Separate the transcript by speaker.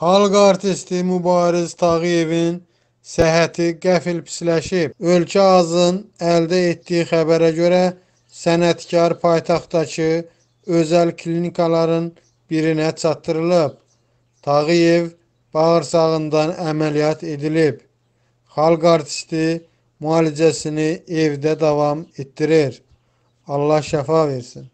Speaker 1: Xalq artisti Mübariz Tağıyevin səhhəti qəfil pisləşib. Ölkə azın əldə etdiyi xəbərə görə sənətkar paytaxtdakı özəl klinikaların birinə çatdırılıb. Tağıyev bağırsağından əməliyyat edilib. Xalq artisti müalicəsini evdə davam etdirir. Allah şəfa versin.